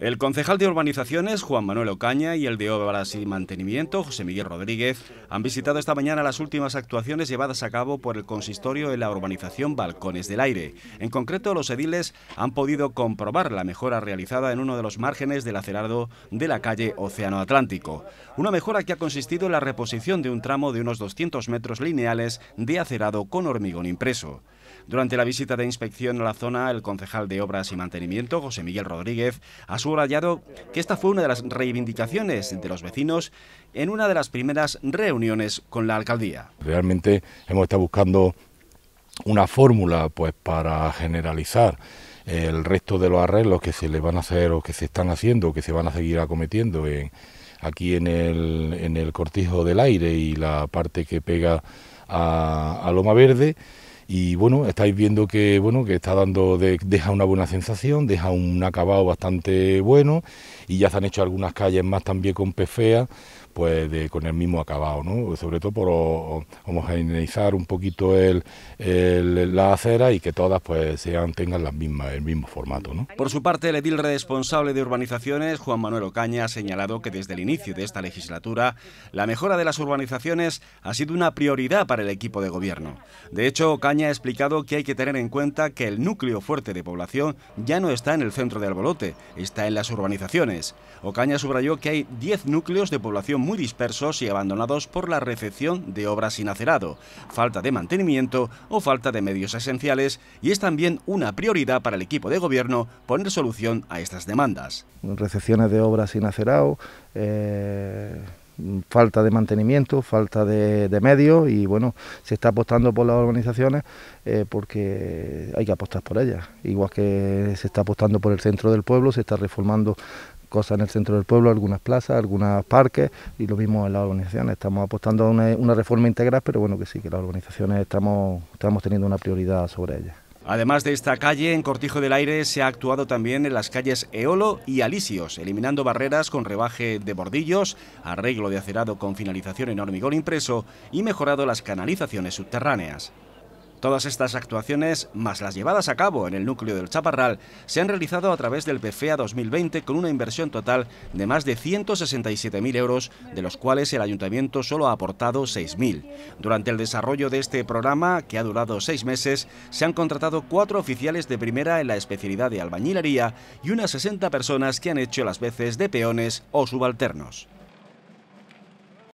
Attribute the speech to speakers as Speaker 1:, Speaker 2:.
Speaker 1: El concejal de Urbanizaciones, Juan Manuel Ocaña, y el de Obras y Mantenimiento, José Miguel Rodríguez, han visitado esta mañana las últimas actuaciones llevadas a cabo por el consistorio en la urbanización Balcones del Aire. En concreto, los ediles han podido comprobar la mejora realizada en uno de los márgenes del acerado de la calle Océano Atlántico. Una mejora que ha consistido en la reposición de un tramo de unos 200 metros lineales de acerado con hormigón impreso. Durante la visita de inspección a la zona, el concejal de Obras y Mantenimiento, José Miguel Rodríguez, ha subrayado que esta fue una de las reivindicaciones de los vecinos en una de las primeras reuniones con la alcaldía.
Speaker 2: Realmente hemos estado buscando una fórmula pues para generalizar eh, el resto de los arreglos que se le van a hacer o que se están haciendo o que se van a seguir acometiendo aquí en el, cortijo del aire y la parte que pega a Loma Verde y bueno, estáis viendo que bueno, que está dando deja una buena sensación, deja un acabado bastante bueno y ya se han hecho algunas calles más también con pefea, pues con el mismo acabado, ¿no? Sobre todo por homogeneizar un poquito el, la acera y que todas pues sean tengan las mismas el mismo formato,
Speaker 1: ¿no? Por su parte, el edil responsable de urbanizaciones, Juan Manuel Ocaña, ha señalado que desde el inicio de esta legislatura la mejora de las urbanizaciones ha sido una prioridad para el equipo de gobierno. De hecho, ha explicado que hay que tener en cuenta que el núcleo fuerte de población ya no está en el centro de Albolote, está en las urbanizaciones. Ocaña subrayó que hay 10 núcleos de población muy dispersos y abandonados por la recepción de obras sin acerado, falta de mantenimiento o falta de medios esenciales y es también una prioridad para el equipo de gobierno poner solución a estas demandas.
Speaker 3: Recepciones de obras sin acerado, eh, falta de mantenimiento, falta de, medios y bueno, se está apostando por las organizaciones... Eh, porque hay que apostar por ellas. Igual que se está apostando por el centro del pueblo, se está reformando cosas en el centro del pueblo, algunas plazas, algunos parques y lo mismo en las organizaciones... Estamos apostando a una, reforma integral, pero bueno que sí, que las organizaciones estamos, estamos teniendo una prioridad sobre ellas.
Speaker 1: Además de esta calle, en Cortijo del Aire se ha actuado también en las calles Eolo y Alisios, eliminando barreras con rebaje de bordillos, arreglo de acerado con finalización en hormigón impreso y mejorado las canalizaciones subterráneas. Todas estas actuaciones, más las llevadas a cabo en el núcleo del Chaparral, se han realizado a través del PFEA 2020 con una inversión total de más de 167.000 euros, de los cuales el ayuntamiento solo ha aportado 6.000. Durante el desarrollo de este programa, que ha durado seis meses, se han contratado cuatro oficiales de primera en la especialidad de albañilería y unas 60 personas que han hecho las veces de peones o subalternos.